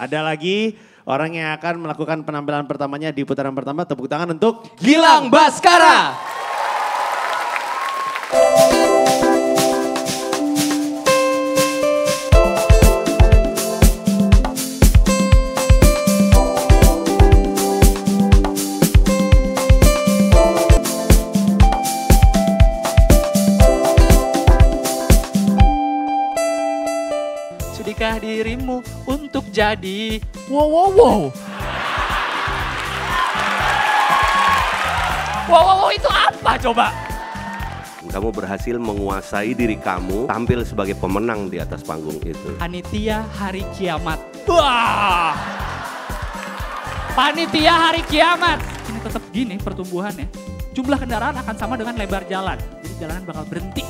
Ada lagi orang yang akan melakukan penampilan pertamanya di putaran pertama. Tepuk tangan untuk Gilang Baskara. jadi wow wow wow. Wow wow, wow itu apa coba? Kamu berhasil menguasai diri kamu tampil sebagai pemenang di atas panggung itu. Panitia hari kiamat. Wah. Panitia hari kiamat. Ini tetap gini pertumbuhannya. Jumlah kendaraan akan sama dengan lebar jalan. Jadi jalanan bakal berhenti.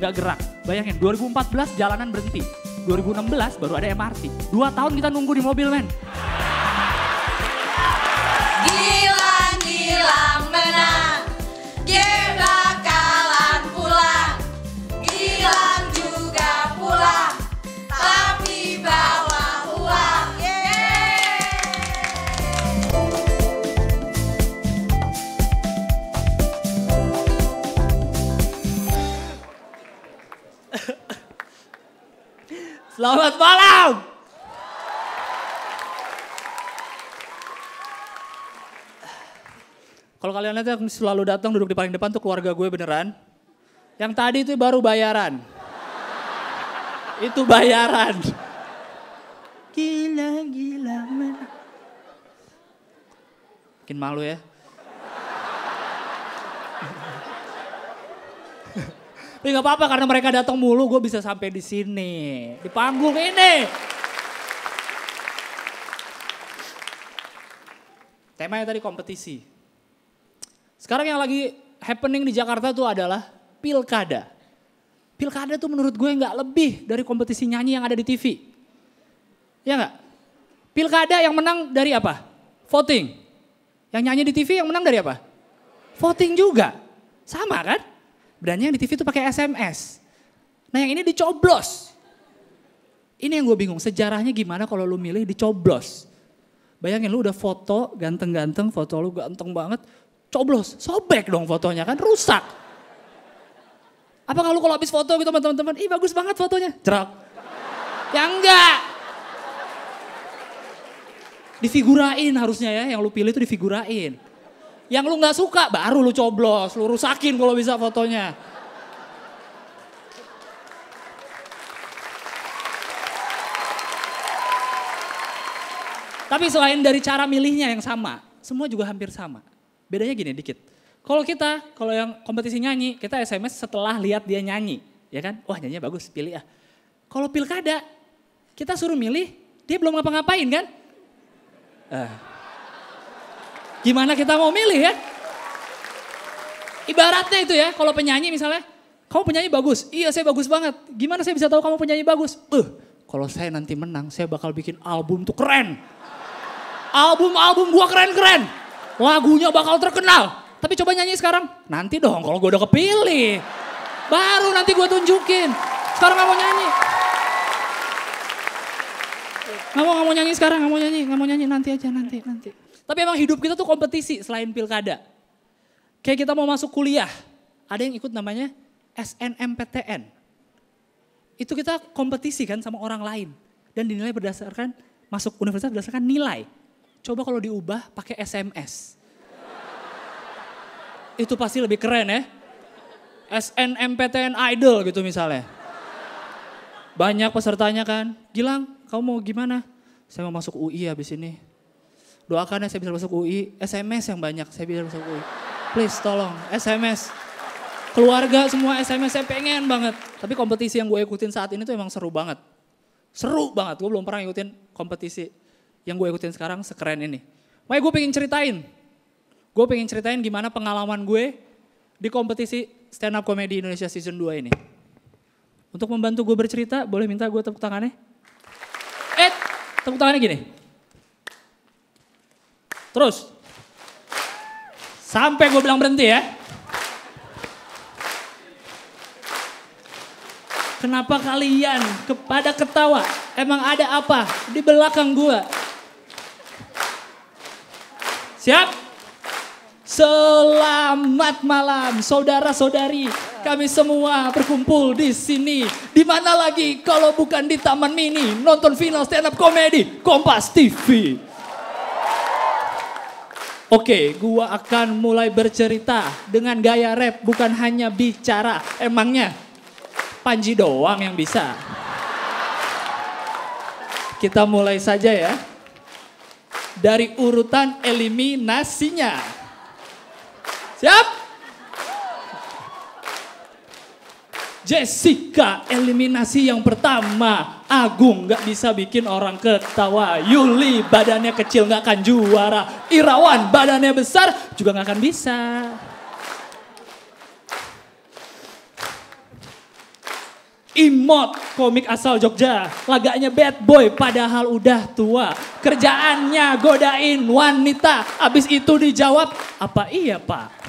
Gak gerak. Bayangin 2014 jalanan berhenti. 2016 baru ada MRT. Dua tahun kita nunggu di mobil men. Gini. Selamat malam. Kalau kalian lihat yang selalu datang duduk di paling depan tuh keluarga gue beneran. Yang tadi itu baru bayaran. itu bayaran. Gila, gila. Man. Makin malu ya. Tapi nggak apa-apa karena mereka datang mulu gue bisa sampai di sini. Di panggung ini. Temanya tadi kompetisi. Sekarang yang lagi happening di Jakarta tuh adalah pilkada. Pilkada tuh menurut gue nggak lebih dari kompetisi nyanyi yang ada di TV. Ya nggak? Pilkada yang menang dari apa? Voting. Yang nyanyi di TV yang menang dari apa? Voting juga. Sama kan? Dan yang di TV itu pakai SMS. Nah yang ini dicoblos. Ini yang gue bingung, sejarahnya gimana kalau lu milih dicoblos. Bayangin lu udah foto ganteng-ganteng, foto lu ganteng banget, coblos, sobek dong fotonya kan, rusak. Apa kalau kalau habis foto gitu teman-teman, ih bagus banget fotonya, cerak. Ya enggak. Difigurain harusnya ya, yang lu pilih itu difigurain. Yang lu nggak suka baru lu coblos, lu rusakin kalau bisa fotonya. Tapi selain dari cara milihnya yang sama, semua juga hampir sama. Bedanya gini dikit. Kalau kita, kalau yang kompetisi nyanyi, kita SMS setelah lihat dia nyanyi, ya kan? Wah nyanyinya bagus, pilih ya. Kalau pilkada, kita suruh milih, dia belum ngapa-ngapain kan? Uh. Gimana kita mau milih ya? Ibaratnya itu ya, kalau penyanyi misalnya, kamu penyanyi bagus. Iya, saya bagus banget. Gimana saya bisa tahu kamu penyanyi bagus? Eh, kalau saya nanti menang, saya bakal bikin album tuh keren. Album-album gua keren-keren. Lagunya bakal terkenal. Tapi coba nyanyi sekarang. Nanti dong, kalau gua udah kepilih. Baru nanti gua tunjukin. Sekarang gak mau nyanyi. Gak mau, gak mau nyanyi sekarang, gak mau nyanyi, gak mau nyanyi. Nanti aja, nanti, nanti. Tapi emang hidup kita tuh kompetisi selain pilkada. Kayak kita mau masuk kuliah, ada yang ikut namanya SNMPTN. Itu kita kompetisi kan sama orang lain. Dan dinilai berdasarkan, masuk universitas berdasarkan nilai. Coba kalau diubah pakai SMS. Itu pasti lebih keren ya. SNMPTN Idol gitu misalnya. Banyak pesertanya kan. Gilang, kamu mau gimana? Saya mau masuk UI habis ini doakan ya saya bisa masuk UI, SMS yang banyak saya bisa masuk UI. Please tolong SMS. Keluarga semua SMS saya pengen banget. Tapi kompetisi yang gue ikutin saat ini tuh emang seru banget. Seru banget, gue belum pernah ikutin kompetisi yang gue ikutin sekarang sekeren ini. Makanya gue pengen ceritain. Gue pengen ceritain gimana pengalaman gue di kompetisi stand up comedy Indonesia season 2 ini. Untuk membantu gue bercerita, boleh minta gue tepuk tangannya? Eh, tepuk tangannya gini. Terus. Sampai gue bilang berhenti ya. Kenapa kalian kepada ketawa? Emang ada apa di belakang gue? Siap? Selamat malam saudara-saudari. Kami semua berkumpul di sini. Di mana lagi kalau bukan di Taman Mini nonton final stand up comedy Kompas TV. Oke, gua akan mulai bercerita dengan gaya rap, bukan hanya bicara. Emangnya Panji doang yang bisa. Kita mulai saja ya. Dari urutan eliminasinya. Siap? Jessica eliminasi yang pertama Agung nggak bisa bikin orang ketawa. Yuli badannya kecil nggak akan juara. Irawan badannya besar juga nggak akan bisa. Imot, komik asal Jogja. Laganya bad boy padahal udah tua. Kerjaannya godain wanita. Abis itu dijawab, apa iya pak?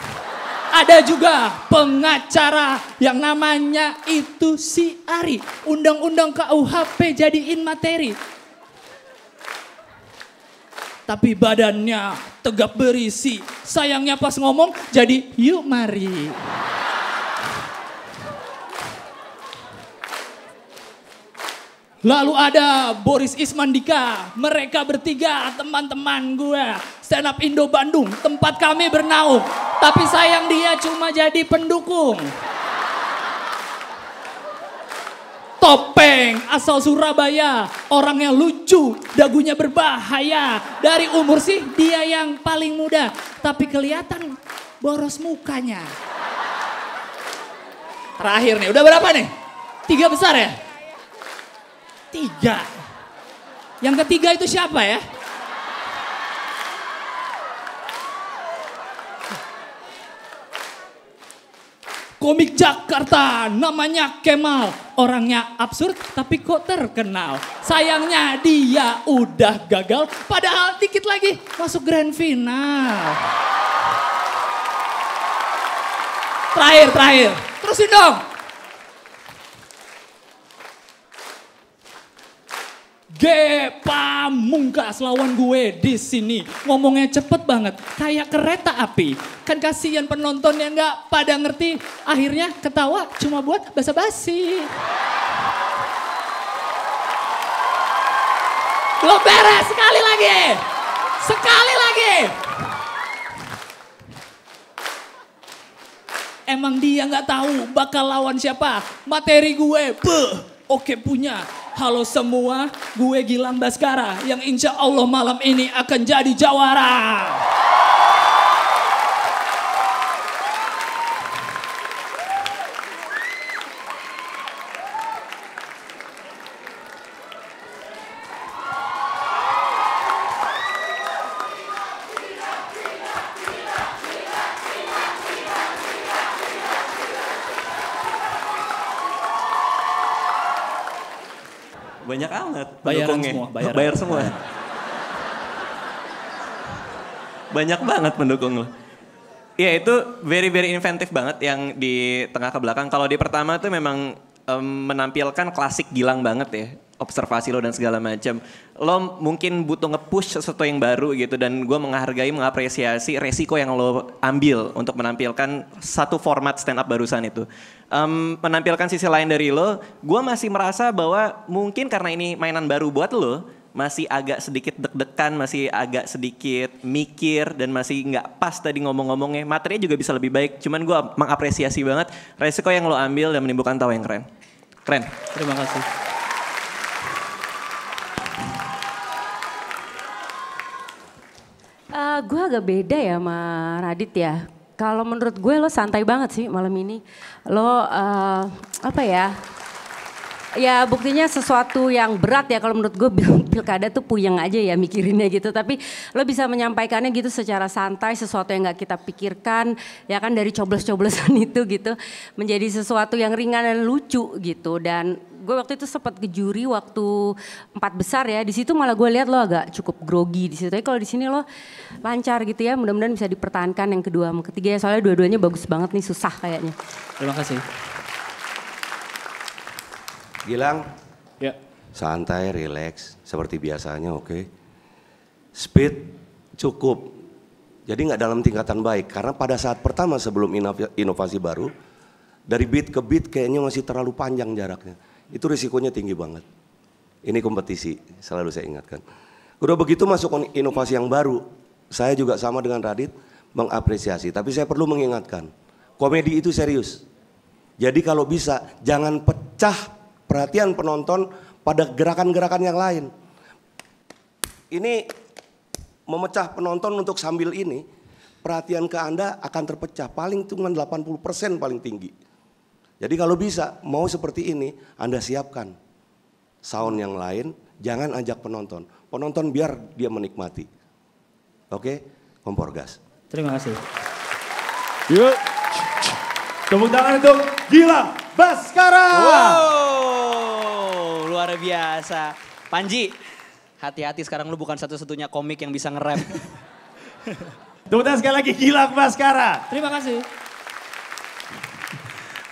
ada juga pengacara yang namanya itu si Ari. Undang-undang KUHP jadiin materi. Tapi badannya tegap berisi. Sayangnya pas ngomong jadi yuk mari. Lalu ada Boris Ismandika. Mereka bertiga teman-teman gue. Stand Up Indo Bandung, tempat kami bernaung. Tapi sayang dia cuma jadi pendukung. Topeng asal Surabaya, orangnya lucu, dagunya berbahaya. Dari umur sih dia yang paling muda, tapi kelihatan boros mukanya. Terakhir nih, udah berapa nih? Tiga besar ya? Tiga. Yang ketiga itu siapa ya? komik Jakarta, namanya Kemal. Orangnya absurd tapi kok terkenal. Sayangnya dia udah gagal, padahal dikit lagi masuk grand final. Terakhir, terakhir. Terusin dong. G Pamungkas lawan gue di sini. Ngomongnya cepet banget, kayak kereta api. Kan kasihan penonton yang nggak pada ngerti. Akhirnya ketawa cuma buat basa-basi. lo beres sekali lagi. Sekali lagi. Emang dia nggak tahu bakal lawan siapa? Materi gue, beuh, oke punya. Halo semua, gue Gilang Baskara yang insya Allah malam ini akan jadi jawara. Banyak amat. bayar semua. bayar, Bayar semua. Banyak banget pendukung lo. ya itu very very inventive banget yang di tengah ke belakang. Kalau di pertama tuh memang um, menampilkan klasik Gilang banget ya observasi lo dan segala macam. Lo mungkin butuh nge-push sesuatu yang baru gitu dan gue menghargai, mengapresiasi resiko yang lo ambil untuk menampilkan satu format stand up barusan itu. Um, menampilkan sisi lain dari lo, gue masih merasa bahwa mungkin karena ini mainan baru buat lo, masih agak sedikit deg-degan, masih agak sedikit mikir dan masih nggak pas tadi ngomong-ngomongnya. Materinya juga bisa lebih baik. Cuman gue mengapresiasi banget resiko yang lo ambil dan menimbulkan tawa yang keren. Keren. Terima kasih. Uh, eh, gue agak beda ya sama Radit ya. Kalau menurut gue lo santai banget sih malam ini. Lo uh, apa ya? ya buktinya sesuatu yang berat ya kalau menurut gue pilkada tuh puyeng aja ya mikirinnya gitu tapi lo bisa menyampaikannya gitu secara santai sesuatu yang nggak kita pikirkan ya kan dari coblos-coblosan itu gitu menjadi sesuatu yang ringan dan lucu gitu dan gue waktu itu sempat ke juri waktu empat besar ya di situ malah gue lihat lo agak cukup grogi di situ tapi kalau di sini lo lancar gitu ya mudah-mudahan bisa dipertahankan yang kedua sama ketiga ya soalnya dua-duanya bagus banget nih susah kayaknya terima kasih Gilang. Ya. Santai, relax, seperti biasanya, oke. Okay. Speed cukup. Jadi nggak dalam tingkatan baik karena pada saat pertama sebelum inovasi baru dari bit ke bit kayaknya masih terlalu panjang jaraknya. Itu risikonya tinggi banget. Ini kompetisi, selalu saya ingatkan. Udah begitu masuk inovasi yang baru, saya juga sama dengan Radit mengapresiasi. Tapi saya perlu mengingatkan, komedi itu serius. Jadi kalau bisa jangan pecah perhatian penonton pada gerakan-gerakan yang lain. Ini memecah penonton untuk sambil ini, perhatian ke Anda akan terpecah paling cuma 80% paling tinggi. Jadi kalau bisa mau seperti ini, Anda siapkan sound yang lain, jangan ajak penonton. Penonton biar dia menikmati. Oke, kompor gas. Terima kasih. Yuk. Tepuk tangan untuk Gila Baskara. Wow luar biasa. Panji, hati-hati sekarang lu bukan satu-satunya komik yang bisa nge-rap. Tepuk tangan sekali lagi gila Baskara. Terima kasih.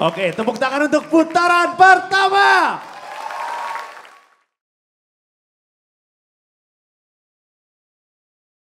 Oke, tepuk tangan untuk putaran pertama.